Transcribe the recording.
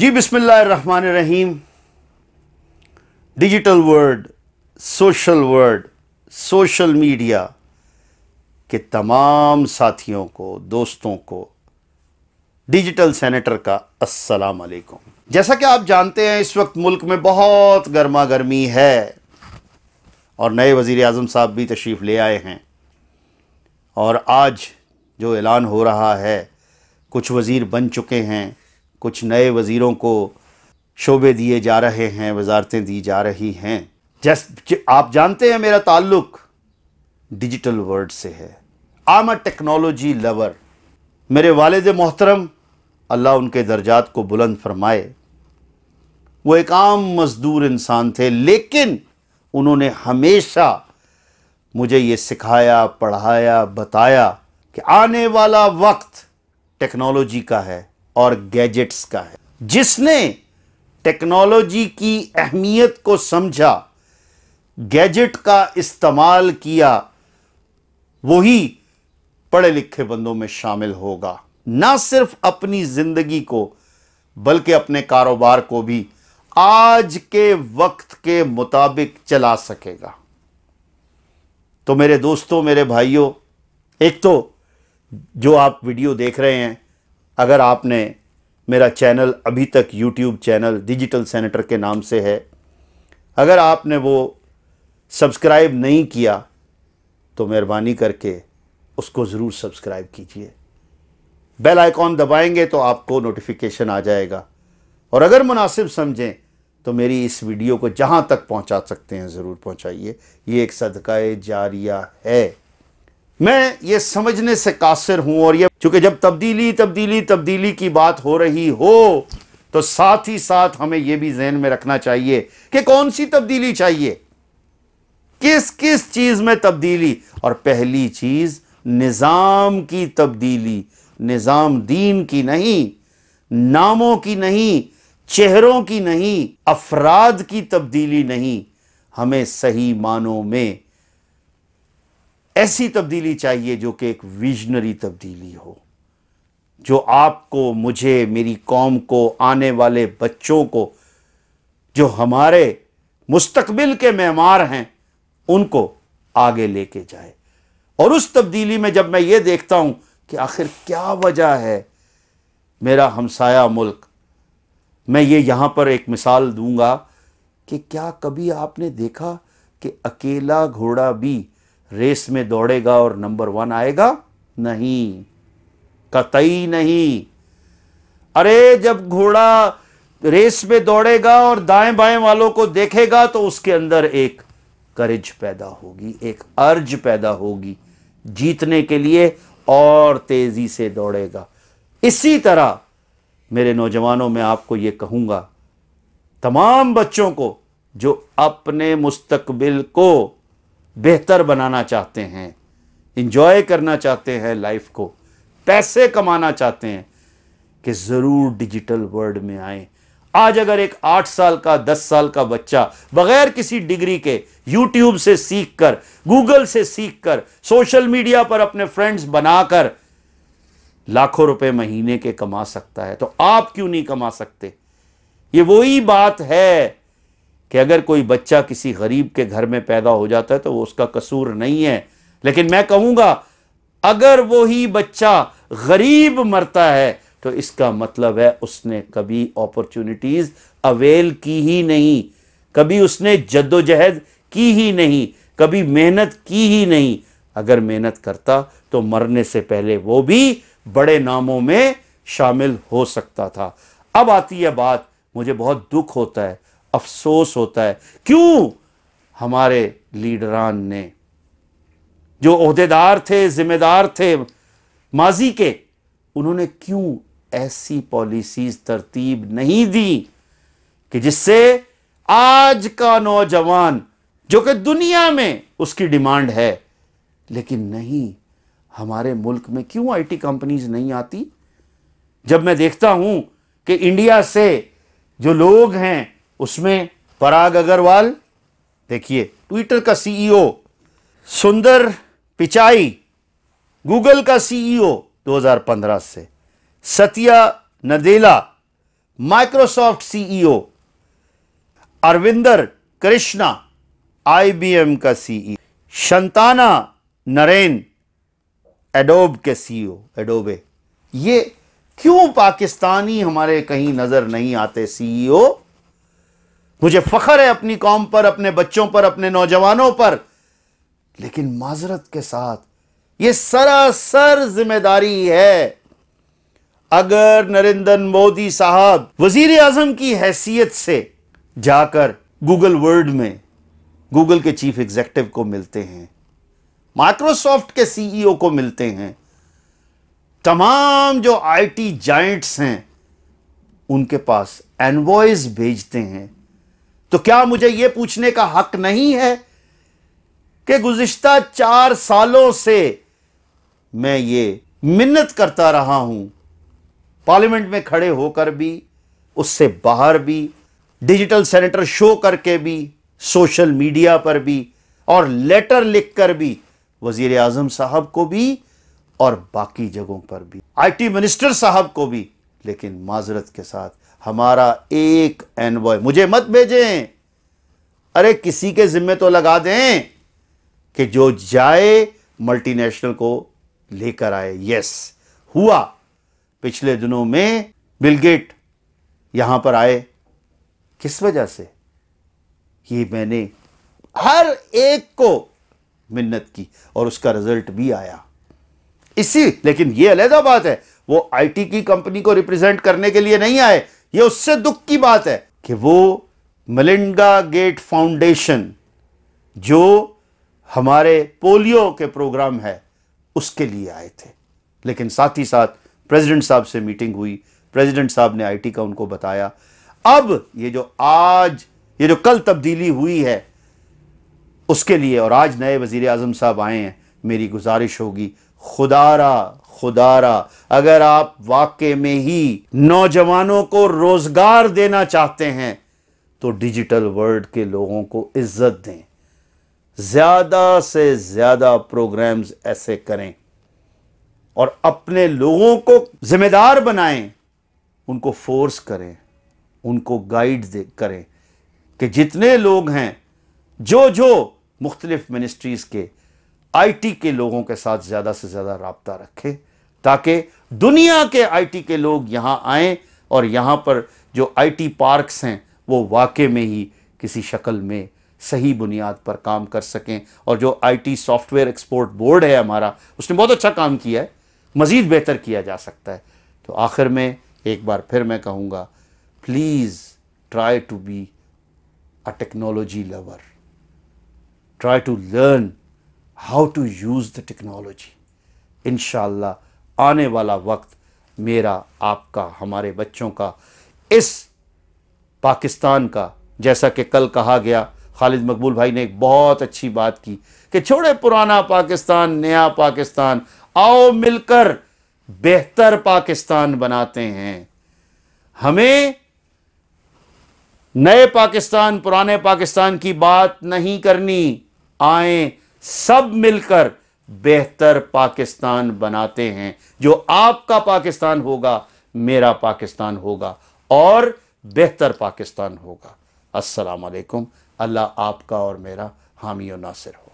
जी बिस्मिल्लाहमान रहीम digital world social world social media के तमाम साथियों को दोस्तों को डिजिटल सेनेटर का अस्सलाम वालेकुम जैसा कि आप जानते हैं इस वक्त मुल्क में बहुत गर्मा गर्मी है और नए वज़ी अजम साहब भी तशरीफ़ ले आए हैं और आज जो ऐलान हो रहा है कुछ वज़ीर बन चुके हैं कुछ नए वज़ीरों को शोबे दिए जा रहे हैं वजारतें दी जा रही हैं जैस आप जानते हैं मेरा ताल्लुक़ डिजिटल वर्ल्ड से है आम अ टेक्नोलॉजी लवर मेरे वालद मोहतरम अल्लाह उनके दर्जात को बुलंद फरमाए वो एक आम मज़दूर इंसान थे लेकिन उन्होंने हमेशा मुझे ये सिखाया पढ़ाया बताया कि आने वाला वक्त टेक्नोलॉजी का है और गैजेट्स का है जिसने टेक्नोलॉजी की अहमियत को समझा गैजेट का इस्तेमाल किया वही पढ़े लिखे बंदों में शामिल होगा ना सिर्फ अपनी ज़िंदगी को बल्कि अपने कारोबार को भी आज के वक्त के मुताबिक चला सकेगा तो मेरे दोस्तों मेरे भाइयों एक तो जो आप वीडियो देख रहे हैं अगर आपने मेरा चैनल अभी तक यूट्यूब चैनल डिजिटल सेनेटर के नाम से है अगर आपने वो सब्सक्राइब नहीं किया तो मेहरबानी करके उसको ज़रूर सब्सक्राइब कीजिए बेल आइकॉन दबाएंगे तो आपको नोटिफिकेशन आ जाएगा और अगर मुनासिब समझें तो मेरी इस वीडियो को जहाँ तक पहुँचा सकते हैं ज़रूर पहुँचाइए ये एक सदका जारिया है मैं ये समझने से कासिर हूं और ये चूंकि जब तब्दीली तब्दीली तब्दीली की बात हो रही हो तो साथ ही साथ हमें यह भी जहन में रखना चाहिए कि कौन सी तब्दीली चाहिए किस किस चीज में तब्दीली और पहली चीज निज़ाम की तब्दीली निज़ाम दीन की नहीं नामों की नहीं चेहरों की नहीं अफराद की तब्दीली नहीं हमें सही मानों में ऐसी तब्दीली चाहिए जो कि एक विजनरी तब्दीली हो जो आपको मुझे मेरी कौम को आने वाले बच्चों को जो हमारे मुस्तकबिल के मेमार हैं उनको आगे लेके जाए और उस तब्दीली में जब मैं ये देखता हूं कि आखिर क्या वजह है मेरा हमसाया मुल्क मैं ये यहां पर एक मिसाल दूंगा कि क्या कभी आपने देखा कि अकेला घोड़ा भी रेस में दौड़ेगा और नंबर वन आएगा नहीं कतई नहीं अरे जब घोड़ा रेस में दौड़ेगा और दाएं बाएं वालों को देखेगा तो उसके अंदर एक करेज पैदा होगी एक अर्ज पैदा होगी जीतने के लिए और तेजी से दौड़ेगा इसी तरह मेरे नौजवानों में आपको ये कहूंगा तमाम बच्चों को जो अपने मुस्तकबिल को बेहतर बनाना चाहते हैं इंजॉय करना चाहते हैं लाइफ को पैसे कमाना चाहते हैं कि ज़रूर डिजिटल वर्ल्ड में आए आज अगर एक आठ साल का दस साल का बच्चा बगैर किसी डिग्री के यूट्यूब से सीख कर गूगल से सीख कर सोशल मीडिया पर अपने फ्रेंड्स बनाकर लाखों रुपए महीने के कमा सकता है तो आप क्यों नहीं कमा सकते ये वही बात है कि अगर कोई बच्चा किसी गरीब के घर में पैदा हो जाता है तो वो उसका कसूर नहीं है लेकिन मैं कहूँगा अगर वही बच्चा गरीब मरता है तो इसका मतलब है उसने कभी अपॉर्चुनिटीज़ अवेल की ही नहीं कभी उसने जद्दोजहद की ही नहीं कभी मेहनत की ही नहीं अगर मेहनत करता तो मरने से पहले वो भी बड़े नामों में शामिल हो सकता था अब आती है बात मुझे बहुत दुख होता है अफसोस होता है क्यों हमारे लीडरान ने जो अहदेदार थे जिम्मेदार थे माजी के उन्होंने क्यों ऐसी पॉलिसीज तरतीब नहीं दी कि जिससे आज का नौजवान जो कि दुनिया में उसकी डिमांड है लेकिन नहीं हमारे मुल्क में क्यों आईटी कंपनीज नहीं आती जब मैं देखता हूं कि इंडिया से जो लोग हैं उसमें पराग अग्रवाल देखिए ट्विटर का CEO e Sundar Pichai Google का सीईओ 2015 e से Satya Nadella Microsoft CEO e Arvinder Krishna IBM का सीईओ शंताना नरेन एडोब के सीईओ एडोबे ये क्यों पाकिस्तानी हमारे कहीं नज़र नहीं आते सीईओ मुझे फख्र है अपनी कौम पर अपने बच्चों पर अपने नौजवानों पर लेकिन माजरत के साथ ये सरासर जिम्मेदारी है अगर नरेंद्र मोदी साहब वजीर आजम की हैसियत से जाकर गूगल वर्ल्ड में गूगल के चीफ एग्जेक्टिव को मिलते हैं माइक्रोसॉफ्ट के सीईओ को मिलते हैं तमाम जो आईटी जाइंट्स हैं उनके पास एनवॉइस भेजते हैं तो क्या मुझे यह पूछने का हक नहीं है कि गुज्त चार सालों से मैं ये मिन्नत करता रहा हूं पार्लियामेंट में खड़े होकर भी उससे बाहर भी डिजिटल सेनेटर शो करके भी सोशल मीडिया पर भी और लेटर लिखकर भी वजीर आजम साहब को भी और बाकी जगहों पर भी आईटी मिनिस्टर साहब को भी लेकिन माजरत के साथ हमारा एक एनवॉय मुझे मत भेजें अरे किसी के जिम्मे तो लगा दें कि जो जाए मल्टीनेशनल को लेकर आए यस हुआ पिछले दिनों में बिलगेट यहां पर आए किस वजह से ये मैंने हर एक को मिन्नत की और उसका रिजल्ट भी आया इसी लेकिन ये अलहदा बात है वो आईटी की कंपनी को रिप्रेजेंट करने के लिए नहीं आए यह उससे दुख की बात है कि वो मलिंडा गेट फाउंडेशन जो हमारे पोलियो के प्रोग्राम है उसके लिए आए थे लेकिन साथ ही साथ प्रेसिडेंट साहब से मीटिंग हुई प्रेसिडेंट साहब ने आईटी का उनको बताया अब ये जो आज ये जो कल तब्दीली हुई है उसके लिए और आज नए वजीर आजम साहब आए हैं मेरी गुजारिश होगी खुदारा खुदारा अगर आप वाकई में ही नौजवानों को रोजगार देना चाहते हैं तो डिजिटल वर्ल्ड के लोगों को इज्जत दें ज़्यादा से ज़्यादा प्रोग्राम्स ऐसे करें और अपने लोगों को जिम्मेदार बनाएं उनको फोर्स करें उनको गाइड करें कि जितने लोग हैं जो जो मुख्तलिफ़ मिनिस्ट्रीज़ के आईटी के लोगों के साथ ज़्यादा से ज़्यादा रबता रखें ताकि दुनिया के आईटी के लोग यहाँ आएँ और यहाँ पर जो आईटी पार्क्स हैं वो वाकई में ही किसी शक्ल में सही बुनियाद पर काम कर सकें और जो आईटी सॉफ्टवेयर एक्सपोर्ट बोर्ड है हमारा उसने बहुत अच्छा काम किया है मज़ीद बेहतर किया जा सकता है तो आखिर में एक बार फिर मैं कहूँगा please try to be a technology lover to learn how to use the technology in Inshallah, आने वाला वक्त मेरा आपका हमारे बच्चों का इस पाकिस्तान का जैसा कि कल कहा गया खालिद मकबूल भाई ने एक बहुत अच्छी बात की कि छोड़े पुराना पाकिस्तान नया पाकिस्तान आओ मिलकर बेहतर पाकिस्तान बनाते हैं हमें नए पाकिस्तान पुराने पाकिस्तान की बात नहीं करनी आए सब मिलकर बेहतर पाकिस्तान बनाते हैं जो आपका पाकिस्तान होगा मेरा पाकिस्तान होगा और बेहतर पाकिस्तान होगा अस्सलाम वालेकुम अल्लाह आपका और मेरा हामी नासिर हो